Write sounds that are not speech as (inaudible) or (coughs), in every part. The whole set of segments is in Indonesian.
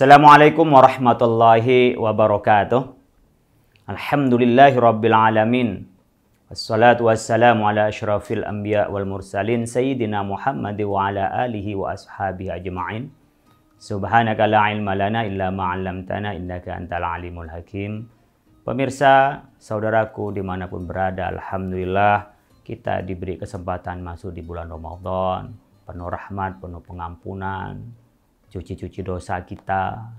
Assalamualaikum warahmatullahi wabarakatuh. Alhamdulillahi rabbil alamin. Wassalatu wassalamu ala asyrafil anbiya wal mursalin sayyidina Muhammad wa ala alihi wa ashabihi ajma'in. Subhanaka la ilma lana illa ma 'allamtana innaka antal alimul hakim. Pemirsa, saudaraku dimanapun berada, Alhamdulillah kita diberi kesempatan masuk di bulan Ramadan, penuh rahmat, penuh pengampunan, cuci-cuci dosa kita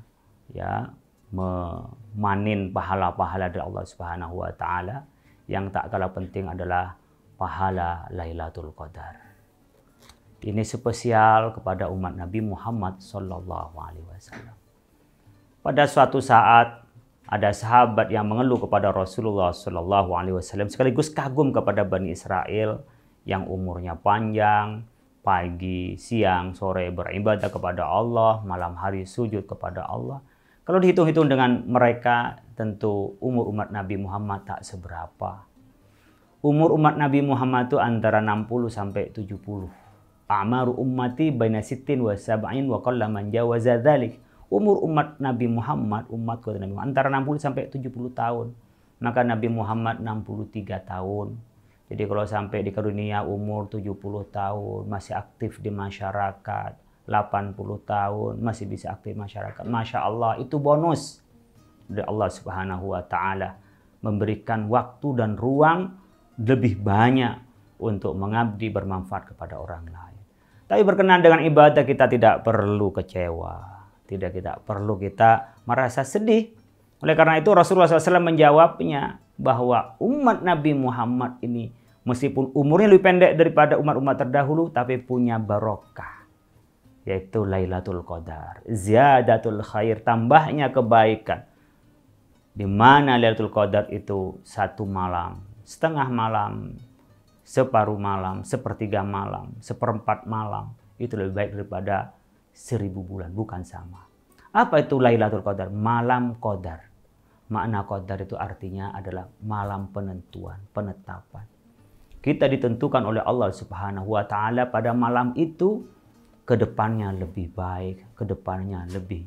ya memanen pahala-pahala dari Allah Subhanahu wa taala yang tak kalah penting adalah pahala Lailatul Qadar. Ini spesial kepada umat Nabi Muhammad sallallahu alaihi wasallam. Pada suatu saat ada sahabat yang mengeluh kepada Rasulullah sallallahu alaihi wasallam sekaligus kagum kepada Bani Israel yang umurnya panjang, pagi, siang, sore beribadah kepada Allah, malam hari sujud kepada Allah. Kalau dihitung-hitung dengan mereka, tentu umur umat Nabi Muhammad tak seberapa. Umur umat Nabi Muhammad itu antara 60 sampai 70. Amaru ummati baina sittin wa sab'in wa man jawaza Umur umat Nabi Muhammad, umat Nabi Muhammad antara 60 sampai 70 tahun. Maka Nabi Muhammad 63 tahun jadi kalau sampai di karunia umur 70 tahun masih aktif di masyarakat, 80 tahun masih bisa aktif masyarakat. Masya Allah itu bonus dari Allah Subhanahu wa taala memberikan waktu dan ruang lebih banyak untuk mengabdi bermanfaat kepada orang lain. Tapi berkenaan dengan ibadah kita tidak perlu kecewa, tidak kita perlu kita merasa sedih. Oleh karena itu Rasulullah SAW menjawabnya bahwa umat Nabi Muhammad ini meskipun umurnya lebih pendek daripada umat-umat terdahulu tapi punya barokah yaitu Lailatul Qadar. Ziyadatul khair, tambahnya kebaikan. Di mana Lailatul Qadar itu satu malam, setengah malam, separuh malam, sepertiga malam, seperempat malam. Itu lebih baik daripada seribu bulan, bukan sama. Apa itu Lailatul Qadar? Malam Qadar. Makna Qadar itu artinya adalah malam penentuan, penetapan kita ditentukan oleh Allah Subhanahu wa taala pada malam itu ke depannya lebih baik, ke depannya lebih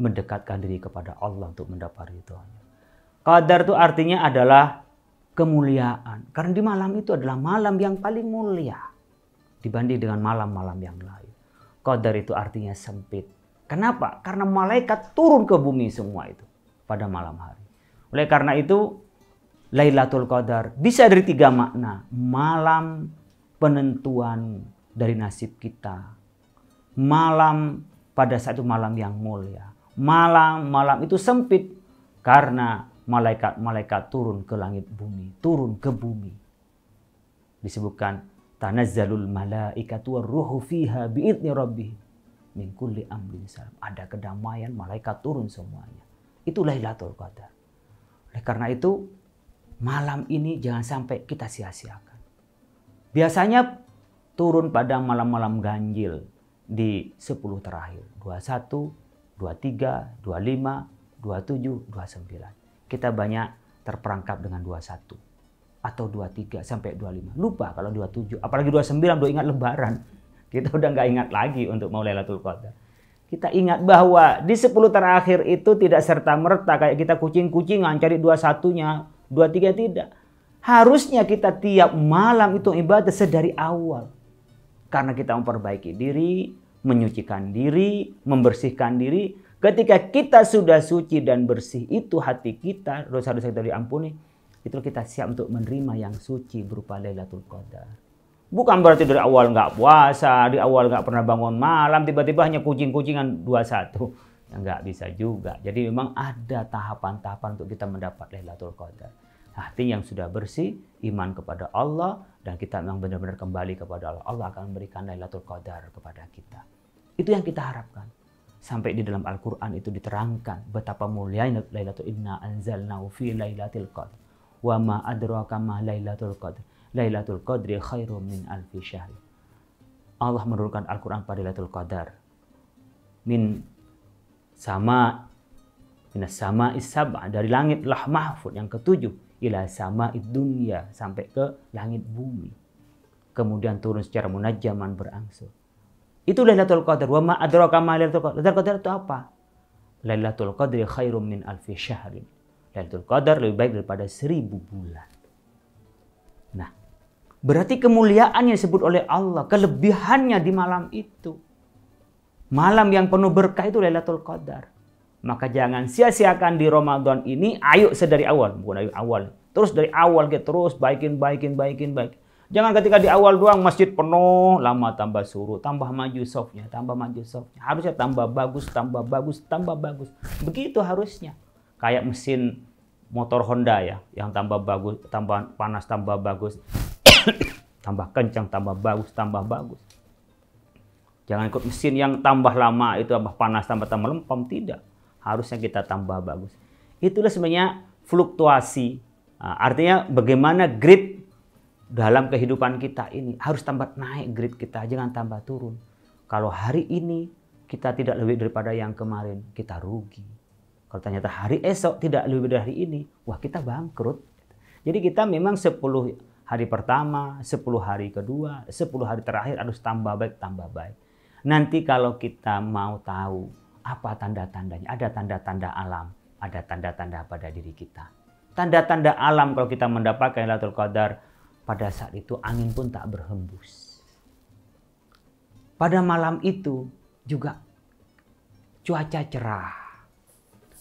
mendekatkan diri kepada Allah untuk mendapat ridhonya. Qadar itu artinya adalah kemuliaan. Karena di malam itu adalah malam yang paling mulia dibanding dengan malam-malam yang lain. Qadar itu artinya sempit. Kenapa? Karena malaikat turun ke bumi semua itu pada malam hari. Oleh karena itu Lailatul Qadar bisa dari tiga makna. Malam penentuan dari nasib kita. Malam pada satu malam yang mulia. Malam malam itu sempit karena malaikat-malaikat turun ke langit bumi, turun ke bumi. Disebutkan tanazzalul malaikatu ruhu fiha bi'idni rabbi min kulli amrin salam. Ada kedamaian malaikat turun semuanya. Itu Lailatul Qadar. Oleh karena itu malam ini jangan sampai kita sia-siakan. Biasanya turun pada malam-malam ganjil di 10 terakhir. 21, 23, 25, 27, 29. Kita banyak terperangkap dengan 21 atau 23 sampai 25. Lupa kalau 27, apalagi 29 udah ingat lebaran. (laughs) Kita udah nggak ingat lagi untuk mau Lailatul Qadar. Kita ingat bahwa di 10 terakhir itu tidak serta merta kayak kita kucing-kucingan cari dua satunya dua tiga tidak. Harusnya kita tiap malam itu ibadah sedari awal. Karena kita memperbaiki diri, menyucikan diri, membersihkan diri. Ketika kita sudah suci dan bersih itu hati kita, dosa-dosa kita diampuni. Itu kita siap untuk menerima yang suci berupa Lailatul Qadar. Bukan berarti dari awal nggak puasa, di awal nggak pernah bangun malam, tiba-tiba hanya kucing-kucingan dua satu Enggak nggak bisa juga. Jadi memang ada tahapan-tahapan untuk kita mendapat Lailatul Qadar. Hati yang sudah bersih, iman kepada Allah, dan kita memang benar-benar kembali kepada Allah. Allah akan memberikan Lailatul Qadar kepada kita. Itu yang kita harapkan. Sampai di dalam Al-Quran itu diterangkan betapa mulianya Lailatul Inna anzalnahu fi Lailatul Qadar. Wa ma adraka ma Lailatul Qadar. Lailatul Qadri khairum min alfi syahr. Allah menurunkan Al-Quran pada Lailatul Qadar. Min sama minas sama isabah dari langit lah mahfud yang ketujuh ila sama dunia sampai ke langit bumi kemudian turun secara munajaman berangsur itu Lailatul Qadar. Wa ma adraka ma Lailatul Qadar. Lailatul Qadar itu apa? Lailatul Qadri khairum min alfi syahrin. Lailatul Qadar lebih baik daripada seribu bulan. Nah, berarti kemuliaan yang disebut oleh Allah, kelebihannya di malam itu. Malam yang penuh berkah itu Lailatul Qadar. Maka jangan sia-siakan di Ramadan ini, ayo sedari awal, bukan dari awal. Terus dari awal kita terus baikin, baikin, baikin, baik. Jangan ketika di awal doang masjid penuh, lama tambah suruh, tambah maju softnya, tambah maju softnya. Harusnya tambah bagus, tambah bagus, tambah bagus. Begitu harusnya. Kayak mesin motor Honda ya, yang tambah bagus, tambah panas, tambah bagus. (coughs) tambah kencang, tambah bagus, tambah bagus. Jangan ikut mesin yang tambah lama itu tambah panas, tambah tambah lempam. Tidak. Harusnya kita tambah bagus. Itulah sebenarnya fluktuasi. Ah, artinya bagaimana grip dalam kehidupan kita ini. Harus tambah naik grip kita, jangan tambah turun. Kalau hari ini kita tidak lebih daripada yang kemarin, kita rugi. Kalau ternyata hari esok tidak lebih dari hari ini, wah kita bangkrut. Jadi kita memang 10 hari pertama, 10 hari kedua, 10 hari terakhir harus tambah baik, tambah baik. Nanti kalau kita mau tahu apa tanda-tandanya, ada tanda-tanda alam, ada tanda-tanda pada diri kita. Tanda-tanda alam kalau kita mendapatkan Lailatul Qadar, pada saat itu angin pun tak berhembus. Pada malam itu juga cuaca cerah.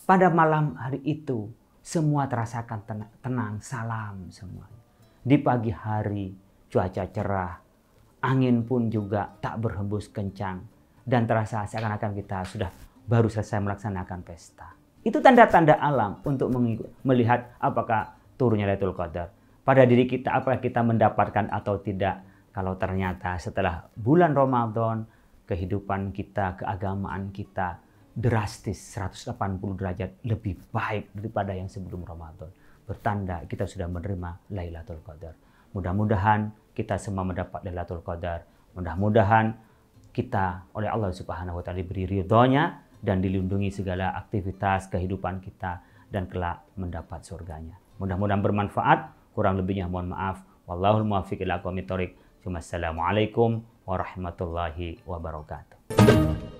Pada malam hari itu semua terasakan tenang, tenang salam semua. Di pagi hari cuaca cerah, angin pun juga tak berhembus kencang dan terasa seakan-akan kita sudah baru selesai melaksanakan pesta. Itu tanda-tanda alam untuk melihat apakah turunnya Lailatul Qadar. Pada diri kita apakah kita mendapatkan atau tidak. Kalau ternyata setelah bulan Ramadan kehidupan kita, keagamaan kita drastis 180 derajat lebih baik daripada yang sebelum Ramadan. Bertanda kita sudah menerima Lailatul Qadar. Mudah-mudahan kita semua mendapat Lailatul Qadar. Mudah-mudahan kita oleh Allah Subhanahu wa taala diberi ridhonya dan dilindungi segala aktivitas kehidupan kita dan kelak mendapat surganya. Mudah-mudahan bermanfaat. Kurang lebihnya mohon maaf. Wallahul muwaffiq ila aqwamit thoriq. Wassalamualaikum warahmatullahi wabarakatuh.